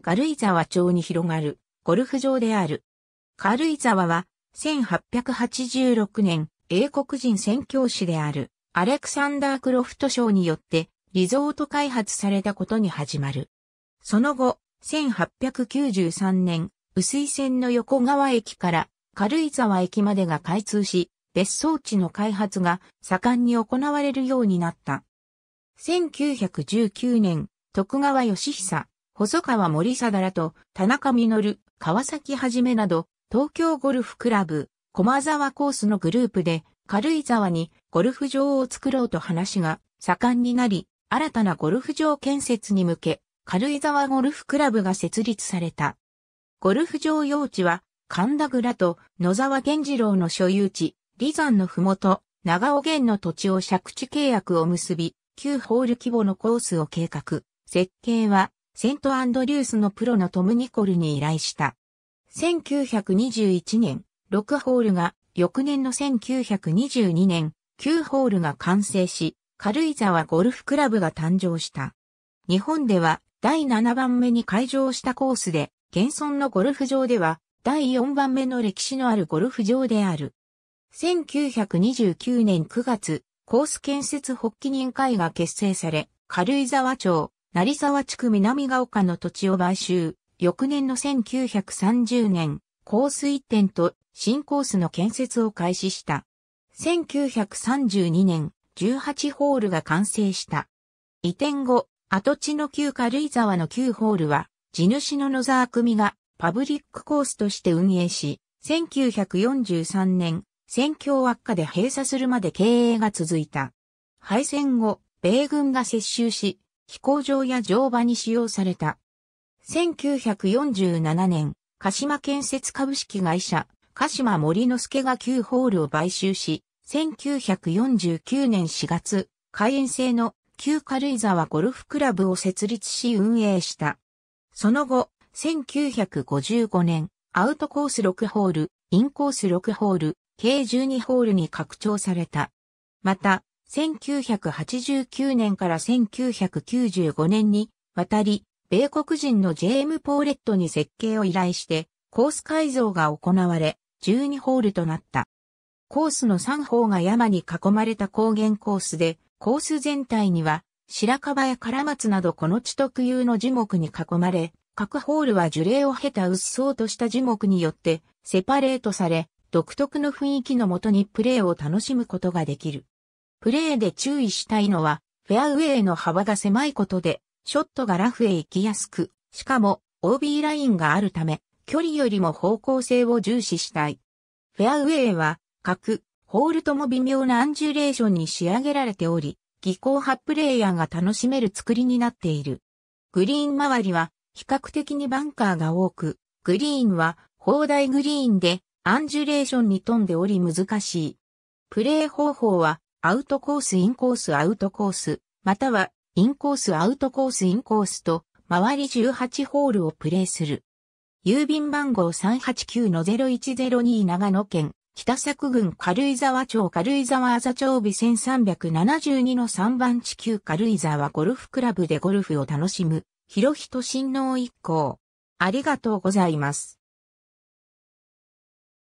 軽井沢町に広がるゴルフ場である。軽井沢は1886年英国人宣教師であるアレクサンダー・クロフト賞によってリゾート開発されたことに始まる。その後、1893年、薄井線の横川駅から軽井沢駅までが開通し、別荘地の開発が盛んに行われるようになった。1919年、徳川義久、細川森貞らと田中実、川崎はじめなど、東京ゴルフクラブ、駒沢コースのグループで、軽井沢にゴルフ場を作ろうと話が盛んになり、新たなゴルフ場建設に向け、軽井沢ゴルフクラブが設立された。ゴルフ場用地は、神田蔵と野沢源次郎の所有地、離山のふもと、長尾源の土地を借地契約を結び、9ホール規模のコースを計画。設計は、セントアンドリュースのプロのトム・ニコルに依頼した。1921年、6ホールが、翌年の1922年、9ホールが完成し、軽井沢ゴルフクラブが誕生した。日本では第7番目に開場したコースで、現存のゴルフ場では第4番目の歴史のあるゴルフ場である。1929年9月、コース建設発起人会が結成され、軽井沢町、成沢地区南が丘の土地を買収、翌年の1930年、コース1点と新コースの建設を開始した。1932年、18ホールが完成した。移転後、跡地の旧軽井沢の旧ホールは、地主の野沢組がパブリックコースとして運営し、1943年、戦況悪化で閉鎖するまで経営が続いた。敗戦後、米軍が接収し、飛行場や乗馬に使用された。1947年、鹿島建設株式会社、鹿島森之助が旧ホールを買収し、1949年4月、開園制の旧軽井沢ゴルフクラブを設立し運営した。その後、1955年、アウトコース6ホール、インコース6ホール、計12ホールに拡張された。また、1989年から1995年に渡り、米国人のジェーム・ポーレットに設計を依頼して、コース改造が行われ、12ホールとなった。コースの3方が山に囲まれた高原コースで、コース全体には、白樺や唐松などこの地特有の樹木に囲まれ、各ホールは樹齢を経た薄そうとした樹木によって、セパレートされ、独特の雰囲気のもとにプレーを楽しむことができる。プレーで注意したいのは、フェアウェイの幅が狭いことで、ショットがラフへ行きやすく、しかも OB ラインがあるため、距離よりも方向性を重視したい。フェアウェイは、各、ホールとも微妙なアンジュレーションに仕上げられており、技巧派プレイヤーが楽しめる作りになっている。グリーン周りは、比較的にバンカーが多く、グリーンは、砲台グリーンで、アンジュレーションに富んでおり難しい。プレイ方法は、アウトコースインコースアウトコース、またはインコースアウトコースインコースと、周り18ホールをプレイする。郵便番号389-0102長野県、北作郡軽井沢町軽井沢あざ町尾1372の3番地球軽井沢ゴルフクラブでゴルフを楽しむ、広人親王一行。ありがとうございます。